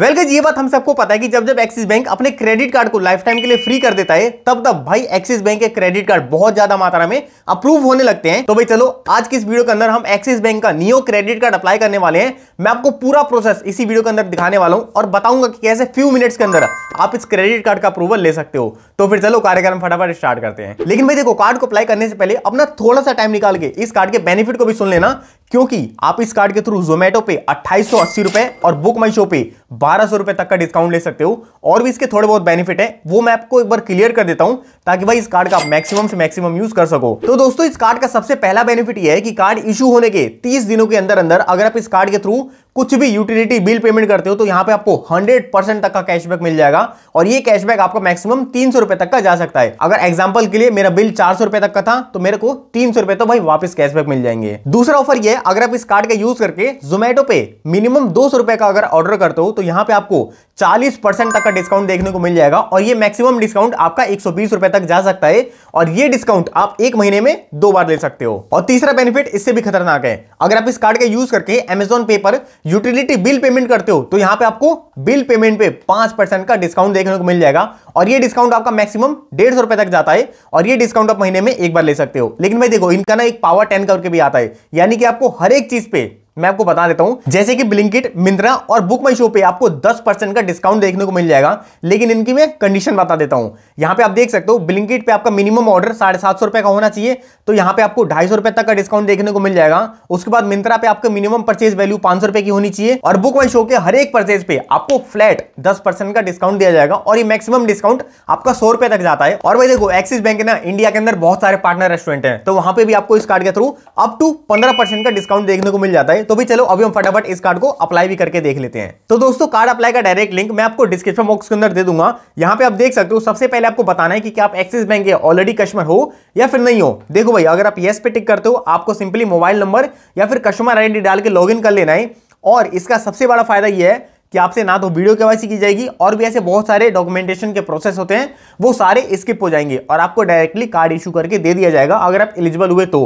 well well, ये बात हम सबको पता है कि जब जब एक्सिस बैंक अपने क्रेडिट कार्ड को लाइफ टाइम के लिए फ्री कर देता है तब तब भाई एक्सिस बैंक के क्रेडिट कार्ड बहुत ज्यादा मात्रा में अप्रूव होने लगते हैं तो भाई चलो आज की इस वीडियो के अंदर हम एक्सिस बैंक का नियो क्रेडिट कार्ड अप्लाई करने वाले हैं मैं आपको पूरा प्रोसेस इसी वीडियो के अंदर दिखाने वाला हूं और बताऊंगा कि कैसे फ्यू मिनट्स के अंदर आप इस क्रेडिट कार्ड का अप्रूवल ले सकते हो तो फिर चलो कार्यक्रम फटाफट स्टार्ट करते हैं लेकिन भाई देखो कार्ड को अप्लाई करने से पहले अपना थोड़ा सा टाइम निकाल के इस कार्ड के बेनिफिट को भी सुन लेना क्योंकि आप इस कार्ड के थ्रू जोमेटो पे अट्ठाईस रुपए और बुक माई शो पे बारह सौ रुपए तक का डिस्काउंट ले सकते हो और भी इसके थोड़े बहुत बेनिफिट है वो मैं आपको एक बार क्लियर कर देता हूं ताकि भाई इस कार्ड का आप मैक्सिमम से मैक्सिमम यूज कर सको तो दोस्तों इस कार्ड का सबसे पहला बेनिफिट यह है कि कार्ड इशू होने के तीस दिनों के अंदर अंदर अगर आप इस कार्ड के थ्रू कुछ भी यूटिलिटी बिल पेमेंट करते हो तो यहाँ पे आपको 100 परसेंट तक का कैशबैक मिल जाएगा और ये कैशबैक आपका मैक्सिमम तीन सौ रुपए तक का जा सकता है अगर एग्जाम्पल के लिए मेरा बिल चार सौ रुपए तक का था तो मेरे को तीन सौ रुपए तो भाई वापस कैशबैक मिल जाएंगे दूसरा ऑफर यह अगर आप इस कार्ड का यूज करके जोमेटो पे मिनिमम दो सौ रुपए का अगर ऑर्डर करते हो तो यहाँ पे आपको चालीस परसेंट तक का डिस्काउंट देखने को मिल जाएगा और ये मैक्सिमम डिस्काउंट आपका एक सौ बीस रुपए तक जा सकता है और ये डिस्काउंट आप एक महीने में दो बार ले सकते हो और तीसरा बेनिफिट इससे भी खतरनाक है अगर आप इस कार्ड का यूज करके एमेजोन पे पर यूटिलिटी बिल पेमेंट करते हो तो यहां पे आपको बिल पेमेंट पे पांच परसेंट का डिस्काउंट देखने को मिल जाएगा और ये डिस्काउंट आपका मैक्सिमम डेढ़ सौ रुपए तक जाता है और ये डिस्काउंट आप महीने में एक बार ले सकते हो लेकिन भाई देखो इनका ना एक पावर टेन करके भी आता है यानी कि आपको हर एक चीज पे मैं आपको बता देता हूं जैसे कि ब्लिंकिट मिंत्रा और बुक माई शो पे आपको 10 परसेंट का डिस्काउंट देखने को मिल जाएगा लेकिन इनकी मैं कंडीशन बता देता हूं यहाँ पे आप देख सकते हो ब्लिंकिट पे आपका मिनिमम ऑर्डर साढ़े सात सौ रुपए का होना चाहिए तो यहाँ पे आपको ढाई सौ रुपए तक का डिस्काउंट देखने को मिल जाएगा उसके बाद मिंत्रा पे आपका मिनिमम परचेज वैल्यू पांच सौ की होनी चाहिए और बुक माई शो के हर एक परचेज पे आपको फ्लैट दस परसेंट का डिस्काउंट दिया जाएगा और ये मैक्सिमम डिस्काउंट आपका सौ रुपए तक जाता है और वही देखो एक्सिस बैंक ना इंडिया के अंदर बहुत सारे पार्टनर रेस्टोरेंट है तो वहां पर भी आपको इस कार्ड के थ्रू अप टू पंद्रह का डिस्काउंट देखने को मिल जाता है तो भी चलो अभी हम फटाफट इस कार्ड को अप्लाई भी करके देख लेते हैं तो दोस्तों कार्ड अप्लाई का डायरेक्ट लिंक मैं आपको डिस्क्रिप्शन बॉक्स के अंदर दे दूंगा यहाँ पे आप देख सकते हो सबसे पहले आपको बताना है कि क्या आप एक्सिस बैंक के ऑलरेडी कस्टमर हो या फिर नहीं हो देखो भाई अगर आप येस पे टिक करते हो आपको सिंपली मोबाइल नंबर या फिर कस्टमर आईडी डाल के लॉग कर लेना है और इसका सबसे बड़ा फायदा यह है कि आपसे ना तो वीडियो के की जाएगी और भी ऐसे बहुत सारे डॉक्यूमेंटेशन के प्रोसेस होते हैं वो सारे स्किप हो जाएंगे और आपको डायरेक्टली कार्ड इशू करके दे दिया जाएगा अगर आप एलिजिबल हुए तो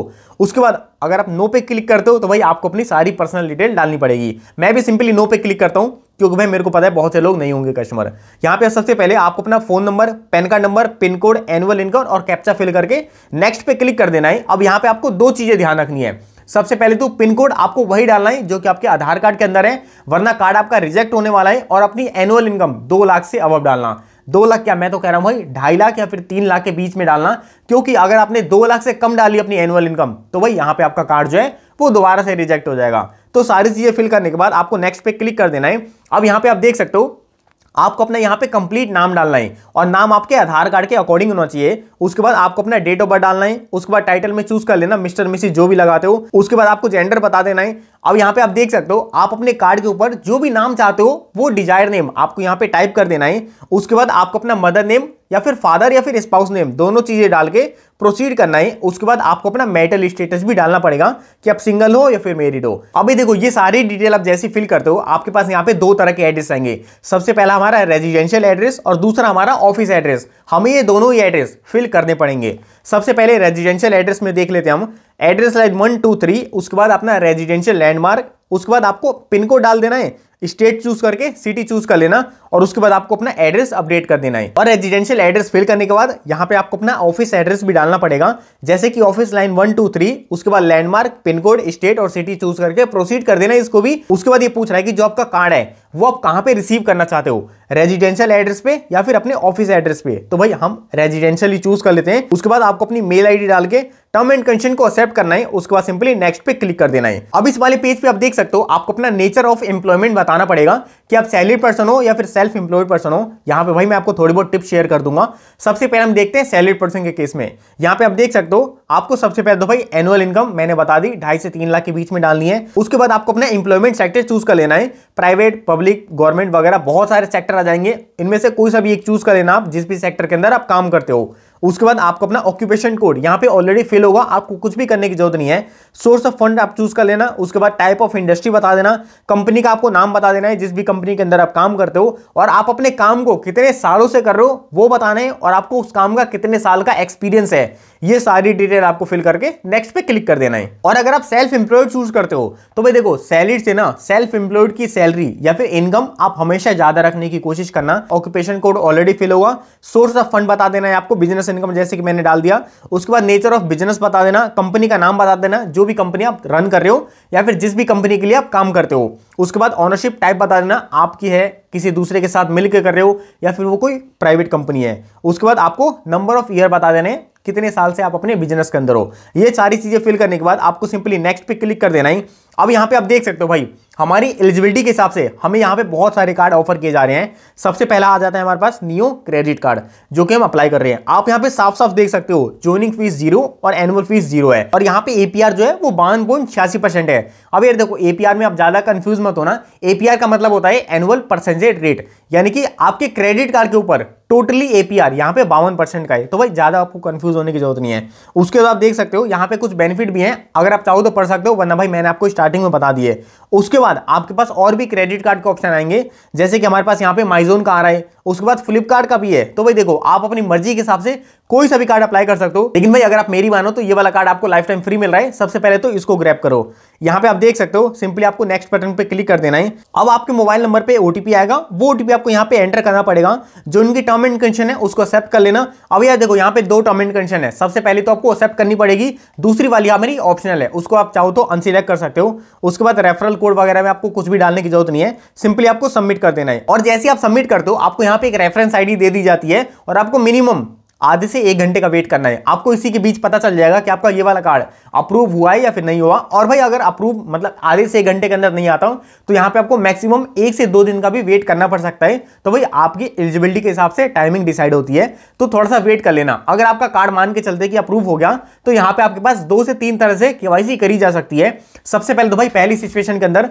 उसके बाद अगर आप नो पे क्लिक करते हो तो भाई आपको अपनी सारी पर्सनल डिटेल डालनी पड़ेगी मैं भी सिंपली नो पे क्लिक करता हूँ क्योंकि भाई मेरे को पता है बहुत से लोग नहीं होंगे कस्टमर यहाँ पे सबसे पहले आपको अपना phone number PAN card number pin code annual income और कैप्चा फिल करके नेक्स्ट पे क्लिक कर देना है अब यहाँ पे आपको दो चीज़ें ध्यान रखनी है सबसे पहले तो पिन कोड आपको वही डालना है जो कि आपके आधार कार्ड के अंदर है वरना कार्ड आपका रिजेक्ट होने वाला है और अपनी एनुअल इनकम दो लाख से अवब डालना दो लाख क्या मैं तो कह रहा हूं भाई ढाई लाख या फिर तीन लाख के बीच में डालना क्योंकि अगर आपने दो लाख से कम डाली अपनी एनुअल इनकम तो भाई यहां पे आपका कार्ड जो है वो दोबारा से रिजेक्ट हो जाएगा तो सारी चीज़ें फिल करने के बाद आपको नेक्स्ट पे क्लिक कर देना है अब यहां पे आप देख सकते हो आपको अपना यहाँ पे कंप्लीट नाम डालना है और नाम आपके आधार कार्ड के अकॉर्डिंग होना चाहिए उसके बाद आपको अपना डेट ऑफ बर्थ डालना है उसके बाद टाइटल में चूज कर लेना मिस्टर मिसिस जो भी लगाते हो उसके बाद आपको जेंडर बता देना है अब यहाँ पे आप देख सकते हो आप अपने कार्ड के ऊपर जो भी नाम चाहते हो वो डिजायर नेम आपको यहाँ पे टाइप कर देना है उसके बाद आपको अपना मदर नेम या फिर फादर या फिर स्पाउस नेम दोनों चीज़ें डाल के प्रोसीड करना है उसके बाद आपको अपना मेटल स्टेटस भी डालना पड़ेगा कि आप सिंगल हो या फिर मेरिड हो अभी देखो ये सारी डिटेल आप जैसे फिल करते हो आपके पास यहाँ पे दो तरह के एड्रेस आएंगे सबसे पहला हमारा रेजिडेंशियल एड्रेस और दूसरा हमारा ऑफिस एड्रेस हमें ये दोनों ही एड्रेस फिल करने पड़ेंगे सबसे पहले रेजिडेंशियल एड्रेस में देख लेते हैं हम address like one two three उसके बाद अपना रेजिडेंशियल लैंडमार्क उसके बाद आपको पिन कोड डाल देना है स्टेट चूज करके सिटी चूज कर लेना और उसके बाद आपको अपना एड्रेस अपडेट कर देना है और रेजिडेंशियल एड्रेस फिल करने के बाद यहाँ पे आपको अपना ऑफिस एड्रेस भी डालना पड़ेगा जैसे कि office line one two three उसके बाद लैंडमार्क पिन कोड स्टेट और सिटी चूज करके प्रोसीड कर देना इसको भी उसके बाद ये पूछ रहा है कि जो आपका कार्ड है वो आप कहाँ पे रिसीव करना चाहते हो रेजिडेंशियल एड्रेस पे या फिर अपने ऑफिस एड्रेस पे तो भाई हम रेजिडेंशियल ही चूज कर लेते हैं उसके बाद आपको अपनी मेल आईडी डाल के टर्म एंड कंडीशन को एक्सेप्ट करना है उसके बाद सिंपली नेक्स्ट पे क्लिक कर देना है अब इस वाले पेज पे आप देख सकते हो आपको अपना नेचर ऑफ एम्प्लॉयमेंट बता बताना पड़ेगा कि आप सैलरी पर्सन हो या फिर सेल्फ एम्प्लॉयड पर्सन हो यहाँ पे भाई मैं आपको थोड़ी बहुत टिप शेयर कर दूंगा सबसे पहले हम देखते हैं सैलरी पर्सन के केस में यहाँ पे आप देख सकते हो आपको सबसे पहले तो भाई एनुअल इनकम मैंने बता दी ढाई से तीन लाख के बीच में डालनी है उसके बाद आपको अपना इंप्लॉयमेंट सेक्टर चूज कर लेना है प्राइवेट पब्लिक गवर्नमेंट वगैरह बहुत सारे सेक्टर आ जाएंगे इनमें से कोई सा भी एक चूज कर लेना आप जिस भी सेक्टर के अंदर आप काम करते हो उसके बाद आपको अपना ऑक्यूपेशन कोड यहाँ पे ऑलरेडी फिल होगा आपको कुछ भी करने की जरूरत नहीं है सोर्स ऑफ फंड आप चूज कर लेना उसके बाद टाइप ऑफ इंडस्ट्री बता देना कंपनी का आपको नाम बता देना है जिस भी कंपनी के अंदर आप काम करते हो और आप अपने काम को कितने सालों से कर रहे हो वो बताना है और आपको उस काम का कितने साल का एक्सपीरियंस है ये सारी डिटेल आपको फिल करके नेक्स्ट पे क्लिक कर देना है और अगर आप सेल्फ एम्प्लॉयड चूज करते हो तो भाई देखो सैलरी से ना सेल्फ एम्प्लॉयड की सैलरी या फिर इनकम आप हमेशा ज्यादा रखने की कोशिश करना ऑक्यूपेशन कोड ऑलरेडी फिल होगा सोर्स ऑफ फंड बता देना है आपको बिजनेस इनकम जैसे कि मैंने डाल दिया उसके बाद नेचर ऑफ बिजनेस बता देना कंपनी का नाम बता देना जो भी कंपनी आप रन कर रहे हो या फिर जिस भी कंपनी के लिए आप काम करते हो उसके बाद ऑनरशिप टाइप बता देना आपकी है किसी दूसरे के साथ मिलकर कर रहे हो या फिर वो कोई प्राइवेट कंपनी है उसके बाद आपको नंबर ऑफ ईयर बता देने कितने साल से आप अपने बिजनेस के अंदर हो ये सारी चीज़ें फिल करने के बाद आपको सिंपली नेक्स्ट पे क्लिक कर देना है अब यहाँ पे आप देख सकते हो भाई हमारी एलिजिबिलिटी के हिसाब से हमें यहाँ पे बहुत सारे कार्ड ऑफर किए जा रहे हैं सबसे पहला आ जाता है हमारे पास नियो क्रेडिट कार्ड जो कि हम अप्लाई कर रहे हैं आप यहाँ पे साफ साफ देख सकते हो ज्वाइनिंग फीस जीरो और एनुअल फीस जीरो है और यहाँ पे एपीआर जो है वो बावन पॉइंट छियासी परसेंट है अब यार देखो एपीआर में आप ज्यादा कंफ्यूज मत होना एपीआर का मतलब होता है एनुअल परसेंटेज रेट यानी कि आपके क्रेडिट कार्ड के ऊपर टोटली एपीआर यहाँ पे बावन परसेंट का है तो भाई ज्यादा आपको कंफ्यूज होने की जरूरत नहीं है उसके बाद आप देख सकते हो यहाँ पे कुछ बेनिफिट भी है अगर आप चाहो तो पढ़ सकते हो वरना भाई मैंने आपको स्टार्ट स्टार्टिंग में बता दिए उसके बाद आपके पास और भी क्रेडिट कार्ड के ऑप्शन आएंगे जैसे कि हमारे पास यहाँ पे माइजोन का आ रहा है उसके बाद फ्लिपकार्ट का भी है तो भाई देखो आप अपनी मर्जी के हिसाब से कोई सा भी कार्ड अप्लाई कर सकते हो लेकिन भाई अगर आप मेरी मानो तो ये वाला कार्ड आपको लाइफ टाइम फ्री मिल रहा है सबसे पहले तो इसको ग्रैप करो यहाँ पे आप देख सकते हो सिंपली आपको नेक्स्ट बटन पे क्लिक कर देना है अब आपके मोबाइल नंबर पे ओटीपी आएगा वो ओटीपी आपको यहाँ पे एंटर करना पड़ेगा जो उनकी टर्म एंड कंडीशन है उसको एक्सेप्ट कर लेना अब यार देखो यहाँ पे दो टर्म एंड कंडीशन है सबसे पहले तो आपको एक्सेप्ट करनी पड़ेगी दूसरी वाली मेरी ऑप्शनल है उसको आप चाहो तो अनसिलेक्ट कर सकते हो उसके बाद रेफरल कोड वगैरह में आपको कुछ भी डालने की जरूरत नहीं है सिंपली आपको सबमिट कर देना है और जैसे आप सबमिट करते हो आपको यहाँ पे एक रेफरेंस आई दे दी जाती है और आपको मिनिमम आधे से एक घंटे का वेट करना है आपको इसी के बीच पता चल जाएगा कि आपका ये वाला कार्ड अप्रूव हुआ है या फिर नहीं हुआ और भाई अगर अप्रूव मतलब आधे से एक घंटे के अंदर नहीं आता हूं तो यहां पे आपको मैक्सिमम एक से दो दिन का भी वेट करना पड़ सकता है तो भाई आपकी एलिजिबिलिटी के हिसाब से टाइमिंग डिसाइड होती है तो थोड़ा सा वेट कर लेना अगर आपका कार्ड मान के चलते कि अप्रूव हो गया तो यहां पर आपके पास दो से तीन तरह से केवाईसी करी जा सकती है सबसे पहले तो भाई पहली सिचुएशन के अंदर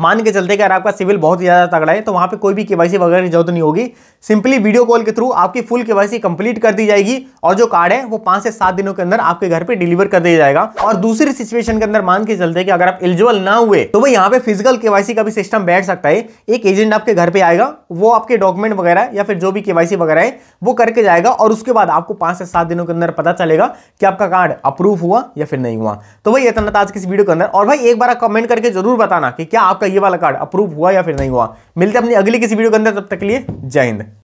मान के चलते कि अगर आपका सिविल बहुत ज़्यादा तगड़ा है तो वहाँ पे कोई भी केवाईसी वगैरह की जरूरत नहीं होगी सिंपली वीडियो कॉल के थ्रू आपकी फुल केवाईसी कंप्लीट कर दी जाएगी और जो कार्ड है वो पाँच से सात दिनों के अंदर आपके घर पर डिलीवर कर दिया जाएगा और दूसरी सिचुएशन के अंदर मान के चलते कि अगर आप एलिजिबल ना हुए तो भाई यहाँ पे फिजिकल केवाईसी का भी सिस्टम बैठ सकता है एक एजेंट आपके घर पर आएगा वो आपके डॉक्यूमेंट वगैरह या फिर जो भी के वगैरह है वो करके जाएगा और उसके बाद आपको पाँच से सात दिनों के अंदर पता चलेगा कि आपका कार्ड अप्रूव हुआ या फिर नहीं हुआ तो भाई इतना आज किसी वीडियो के अंदर और भाई एक बार कमेंट करके जरूर बताना कि क्या आपका ये वाला कार्ड अप्रूव हुआ या फिर नहीं हुआ मिलते अपनी अगली किसी वीडियो के अंदर तब तक के लिए जय हिंद